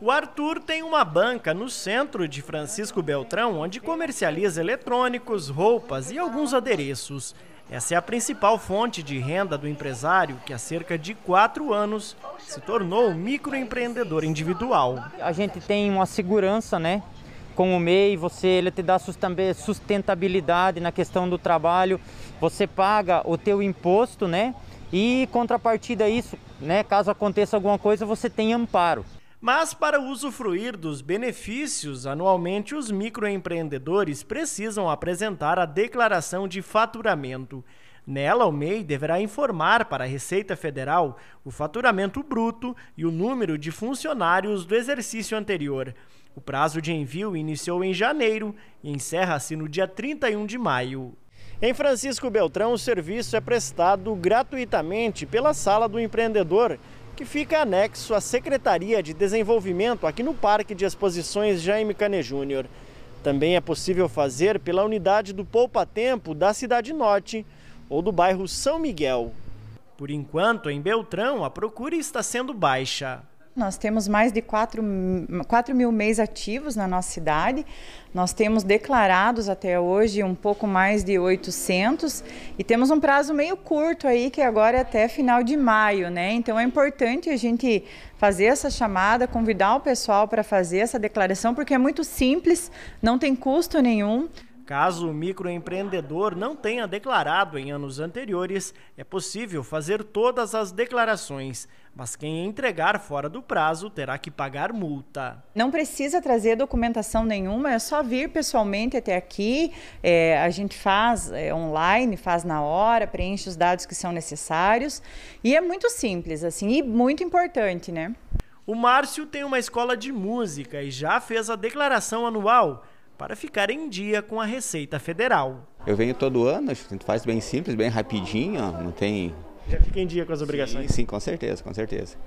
O Arthur tem uma banca no centro de Francisco Beltrão, onde comercializa eletrônicos, roupas e alguns adereços. Essa é a principal fonte de renda do empresário que há cerca de quatro anos se tornou microempreendedor individual. A gente tem uma segurança, né? Com o MEI, você ele te dá sustentabilidade na questão do trabalho, você paga o teu imposto, né? E contrapartida a isso, né? Caso aconteça alguma coisa, você tem amparo. Mas para usufruir dos benefícios, anualmente os microempreendedores precisam apresentar a declaração de faturamento. Nela, o MEI deverá informar para a Receita Federal o faturamento bruto e o número de funcionários do exercício anterior. O prazo de envio iniciou em janeiro e encerra-se no dia 31 de maio. Em Francisco Beltrão, o serviço é prestado gratuitamente pela Sala do Empreendedor que fica anexo à Secretaria de Desenvolvimento aqui no Parque de Exposições Jaime Cane Júnior. Também é possível fazer pela unidade do Poupa Tempo da Cidade Norte ou do bairro São Miguel. Por enquanto, em Beltrão, a procura está sendo baixa. Nós temos mais de 4, 4 mil mês ativos na nossa cidade. Nós temos declarados até hoje um pouco mais de 800 e temos um prazo meio curto aí, que agora é até final de maio, né? Então é importante a gente fazer essa chamada, convidar o pessoal para fazer essa declaração, porque é muito simples, não tem custo nenhum. Caso o microempreendedor não tenha declarado em anos anteriores, é possível fazer todas as declarações, mas quem entregar fora do prazo terá que pagar multa. Não precisa trazer documentação nenhuma, é só vir pessoalmente até aqui. É, a gente faz é, online, faz na hora, preenche os dados que são necessários. E é muito simples, assim, e muito importante, né? O Márcio tem uma escola de música e já fez a declaração anual para ficar em dia com a Receita Federal. Eu venho todo ano, a gente faz bem simples, bem rapidinho, não tem. Já fica em dia com as obrigações? Sim, sim com certeza, com certeza.